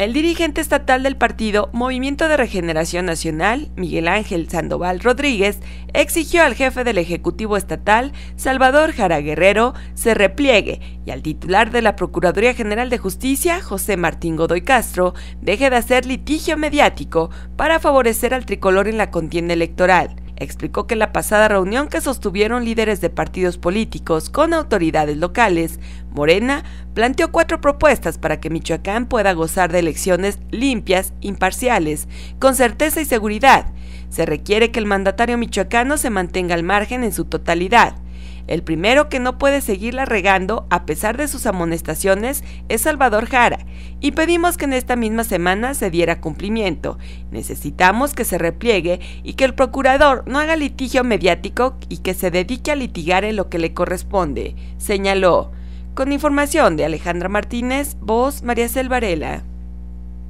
El dirigente estatal del partido Movimiento de Regeneración Nacional, Miguel Ángel Sandoval Rodríguez, exigió al jefe del Ejecutivo Estatal, Salvador Jara Guerrero, se repliegue y al titular de la Procuraduría General de Justicia, José Martín Godoy Castro, deje de hacer litigio mediático para favorecer al tricolor en la contienda electoral explicó que en la pasada reunión que sostuvieron líderes de partidos políticos con autoridades locales, Morena planteó cuatro propuestas para que Michoacán pueda gozar de elecciones limpias, imparciales, con certeza y seguridad. Se requiere que el mandatario michoacano se mantenga al margen en su totalidad el primero que no puede seguirla regando a pesar de sus amonestaciones es Salvador Jara, y pedimos que en esta misma semana se diera cumplimiento. Necesitamos que se repliegue y que el procurador no haga litigio mediático y que se dedique a litigar en lo que le corresponde, señaló. Con información de Alejandra Martínez, voz María Selvarela.